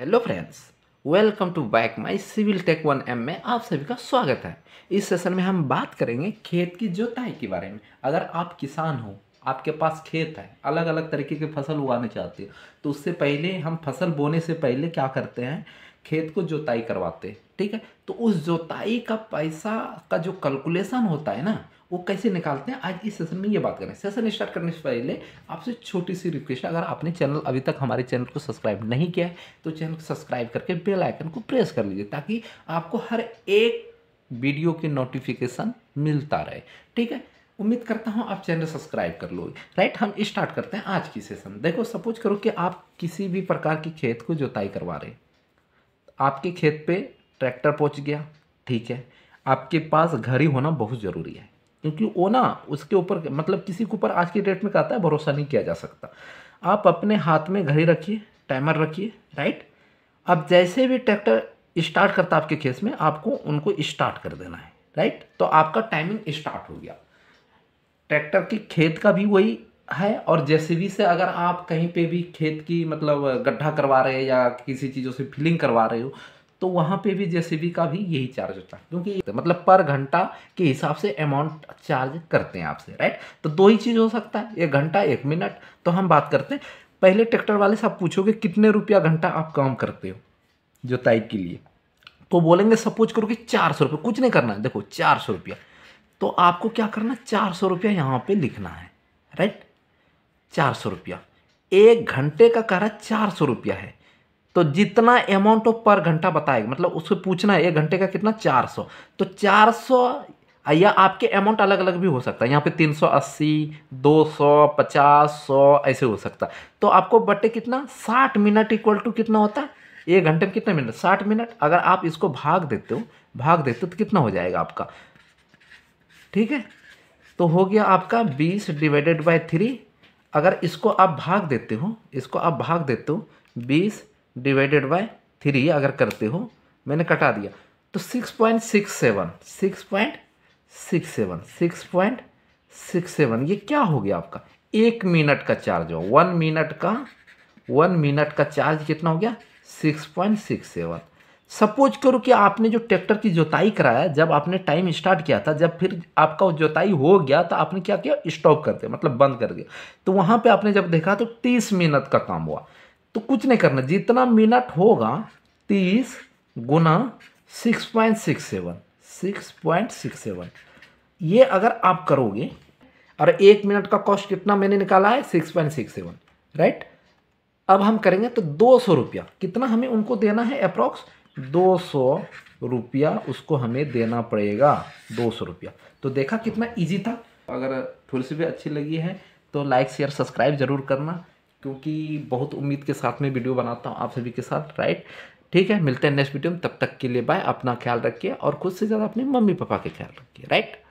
hello friends welcome to back my civil tech one M में आप सभी का स्वागत है इस सेशन में हम बात करेंगे खेत की जोताई के बारे में अगर आप किसान हो आपके पास खेत है अलग अलग तरीके की फसल उगाना चाहते हो तो उससे पहले हम फसल बोने से पहले क्या करते हैं खेत को जोताई करवाते ठीक है तो उस जोताई का पैसा का जो कैलकुलेशन होता है ना वो कैसे निकालते हैं आज इस सेशन में ये बात करें सेशन स्टार्ट करने से पहले आपसे छोटी सी रिक्वेस्ट अगर आपने चैनल अभी तक हमारे चैनल को सब्सक्राइब नहीं किया है तो चैनल को सब्सक्राइब करके बेल आइकन को प्रेस कर लीजिए ताकि आपको हर एक वीडियो के नोटिफिकेशन मिलता रहे ठीक है उम्मीद करता हूँ आप चैनल सब्सक्राइब कर लो राइट हम स्टार्ट करते हैं आज की सेशन देखो सपोज करो कि आप किसी भी प्रकार की खेत को जोताई करवा रहे हैं आपके खेत पे ट्रैक्टर पहुंच गया ठीक है आपके पास घर ही होना बहुत ज़रूरी है क्योंकि वो ना उसके ऊपर मतलब किसी के ऊपर आज की डेट में कहता है भरोसा नहीं किया जा सकता आप अपने हाथ में घड़ी रखिए टाइमर रखिए राइट अब जैसे भी ट्रैक्टर स्टार्ट करता आपके खेत में आपको उनको स्टार्ट कर देना है राइट तो आपका टाइमिंग स्टार्ट हो गया ट्रैक्टर के खेत का भी वही है और जेसीबी से अगर आप कहीं पे भी खेत की मतलब गड्ढा करवा रहे हैं या किसी चीज़ों से फिलिंग करवा रहे हो तो वहाँ पे भी जेसीबी का भी यही चार्ज होता है क्योंकि मतलब पर घंटा के हिसाब से अमाउंट चार्ज करते हैं आपसे राइट तो दो ही चीज़ हो सकता है एक घंटा एक मिनट तो हम बात करते हैं पहले ट्रैक्टर वाले से आप पूछोगे कितने रुपया घंटा आप काम करते हो जोताई के लिए तो बोलेंगे सपोज करो कि चार सौ रुपये कुछ नहीं करना है देखो चार सौ रुपया तो आपको क्या करना चार सौ रुपया यहाँ पे लिखना है राइट चार सौ रुपया एक घंटे का कह रहा है चार सौ रुपया है तो जितना अमाउंट ऑफ पर घंटा बताएगा मतलब उससे पूछना है एक घंटे का कितना चार सौ तो चार सौ या आपके अमाउंट अलग अलग भी हो सकता है यहाँ पे तीन सौ अस्सी दो सौ पचास सौ ऐसे हो सकता है तो आपको बटे कितना साठ मिनट इक्वल टू कितना होता है एक घंटे में कितना मिनट साठ मिनट अगर आप इसको भाग देते हो भाग देते हो तो कितना हो जाएगा आपका ठीक है तो हो गया आपका बीस डिवाइडेड बाई थ्री अगर इसको आप भाग देते हो इसको आप भाग देते हो बीस डिवाइडेड बाय थ्री अगर करते हो मैंने कटा दिया तो six point six seven six point six seven six point six seven ये क्या हो गया आपका एक मिनट का चार्ज हो वन मिनट का वन मिनट का चार्ज कितना हो गया six point six seven suppose करो कि आपने जो ट्रैक्टर की जोताई कराया जब आपने टाइम स्टार्ट किया था जब फिर आपका जोताई हो गया तो आपने क्या किया स्टॉप कर दिया मतलब बंद कर दिया तो वहाँ पे आपने जब देखा तो तीस मिनट का काम हुआ तो कुछ नहीं करना जितना मिनट होगा तीस गुना six point six seven six point six seven ये अगर आप करोगे और एक मिनट का कॉस्ट कितना मैंने निकाला है six point six seven right अब हम करेंगे तो दो सौ रुपया कितना हमें उनको देना है अप्रॉक्स दो सौ रुपया उसको हमें देना पड़ेगा दो सौ रुपया तो देखा कितना इजी था अगर थोड़ी सी भी अच्छी लगी है तो लाइक शेयर सब्सक्राइब ज़रूर करना क्योंकि बहुत उम्मीद के साथ में वीडियो बनाता हूँ आप सभी के साथ राइट ठीक है मिलते हैं नेक्स्ट वीडियो में तब तक के लिए बाय अपना ख्याल रखिए और खुद से ज़्यादा अपने मम्मी पापा के ख्याल रखिए राइट